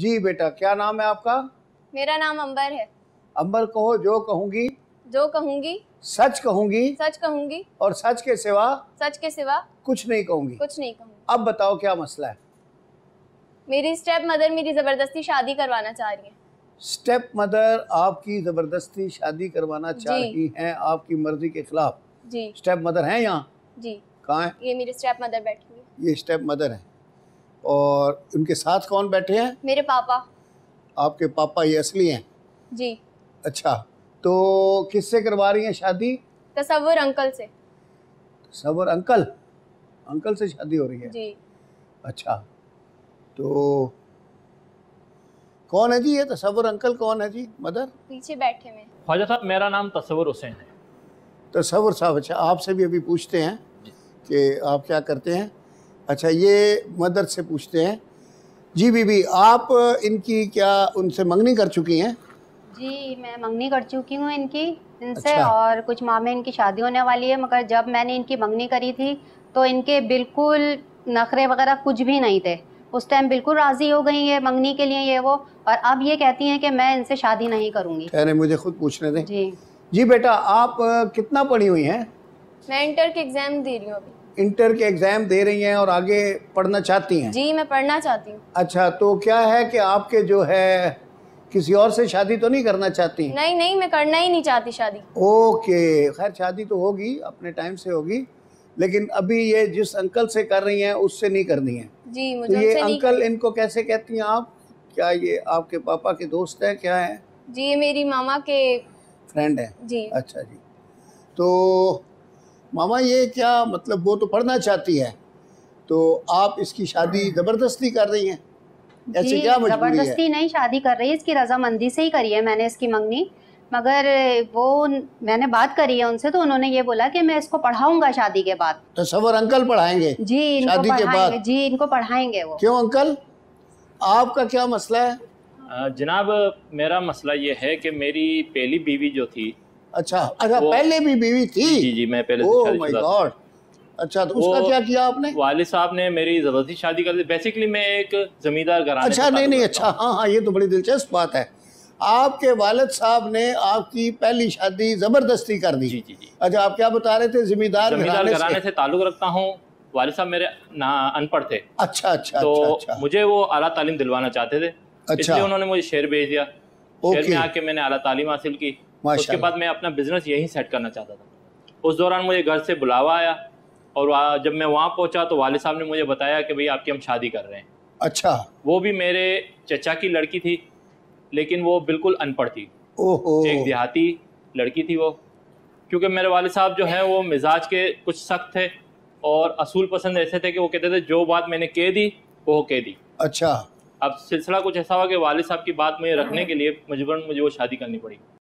जी बेटा क्या नाम है आपका मेरा नाम अंबर है अंबर कहो जो कहूंगी जो कहूंगी सच कहूंगी सच कहूंगी और सच के सिवा सच के सिवा कुछ नहीं कहूंगी कुछ नहीं कहूंगी अब बताओ क्या मसला है मेरी स्टेप मदर मेरी जबरदस्ती शादी करवाना चाह रही है स्टेप मदर आपकी जबरदस्ती शादी करवाना चाह रही है आपकी मर्जी के खिलाफ जी स्टेप मदर है यहाँ जी कहा है ये मेरी स्टेप मदर बैठी हुई ये स्टेप मदर है और उनके साथ कौन बैठे हैं मेरे पापा आपके पापा ये असली हैं जी अच्छा तो किससे करवा रही हैं शादी तस्वर अंकल से तस्वर अंकल अंकल से शादी हो रही है जी अच्छा तो कौन है जी ये तस्वर अंकल कौन है जी मदर पीछे बैठे में ख्वाजा साहब मेरा नाम तस्वर हुसैन है तस्वर साहब अच्छा आपसे भी अभी पूछते हैं कि आप क्या करते हैं अच्छा ये मदर से पूछते हैं जी बीबी आप इनकी क्या उनसे मंगनी कर चुकी हैं जी मैं मंगनी कर चुकी हूँ इनकी इनसे अच्छा। और कुछ माह में इनकी शादी होने वाली है मगर जब मैंने इनकी मंगनी करी थी तो इनके बिल्कुल नखरे वगैरह कुछ भी नहीं थे उस टाइम बिल्कुल राज़ी हो गई है मंगनी के लिए ये वो और अब ये कहती हैं कि मैं इनसे शादी नहीं करूँगी अरे मुझे खुद पूछने दें जी जी बेटा आप कितना पढ़ी हुई हैं मैं इंटर की एग्ज़ाम दे रही हूँ अभी इंटर के एग्जाम दे रही हैं और आगे पढ़ना चाहती हैं जी मैं पढ़ना चाहती हूँ अच्छा तो क्या है कि आपके जो है किसी और से शादी तो नहीं करना चाहती नहीं नहीं मैं करना ही नहीं चाहती शादी ओके खैर शादी तो होगी अपने टाइम से होगी लेकिन अभी ये जिस अंकल से कर रही हैं उससे नहीं करनी है जी मुझे तो ये अंकल इनको कैसे कहती हैं आप क्या ये आपके पापा के दोस्त हैं क्या है जी ये मेरी मामा के फ्रेंड है जी अच्छा जी तो मामा ये क्या मतलब वो तो पढ़ना चाहती है तो आप इसकी शादी हाँ। ज़बरदस्ती कर रही हैं ऐसे क्या जबरदस्ती नहीं शादी कर रही है इसकी रजामंदी से ही करी है मैंने इसकी मंगनी मगर वो मैंने बात करी है उनसे तो उन्होंने ये बोला कि मैं इसको पढ़ाऊंगा शादी के बाद तस्वर तो अंकल पढ़ाएंगे जी इनको शादी के बाद जी इनको पढ़ाएंगे वो क्यों अंकल आपका क्या मसला है जनाब मेरा मसला ये है कि मेरी पहली बीवी जो थी अच्छा अच्छा पहले भी बीवी थी जी जी मैं पहले oh अच्छा तो उसका क्या किया आपने वाले साहब ने मेरी जबरदस्ती शादी कर दी बेसिकली मैं एक जमींदार घर अच्छा नहीं नहीं अच्छा हाँ हाँ ये तो बड़ी दिलचस्प बात है आपके वालद साहब ने आपकी पहली शादी जबरदस्ती कर दी जी जी जी अच्छा आप क्या बता रहे थे जमींदार घराने से ताल्लुक रखता हूँ वाले साहब मेरे ना अनपढ़ थे अच्छा अच्छा तो अच्छा, अच्छा। मुझे वो अला तालीम दिलवाना चाहते थे अच्छा उन्होंने मुझे शेर भेज दिया शहर में आके मैंने अला तालीम हासिल की उसके बाद मैं अपना बिजनेस यहीं सेट करना चाहता था उस दौरान मुझे घर से बुलावा आया और जब मैं वहाँ पहुँचा तो वाले साहब ने मुझे बताया कि भाई आपकी हम शादी कर रहे हैं अच्छा वो भी मेरे चचा की लड़की थी लेकिन वो बिल्कुल अनपढ़ थी एक देहाती लड़की थी वो क्योंकि मेरे वाले साहब जो हैं वो मिजाज के कुछ सख्त थे और असूल पसंद ऐसे थे कि वो कहते थे जो बात मैंने कह दी वो कह दी अच्छा अब सिलसिला कुछ ऐसा हुआ कि वाले साहब की बात मुझे रखने के लिए मजबूरन मुझे वो शादी करनी पड़ी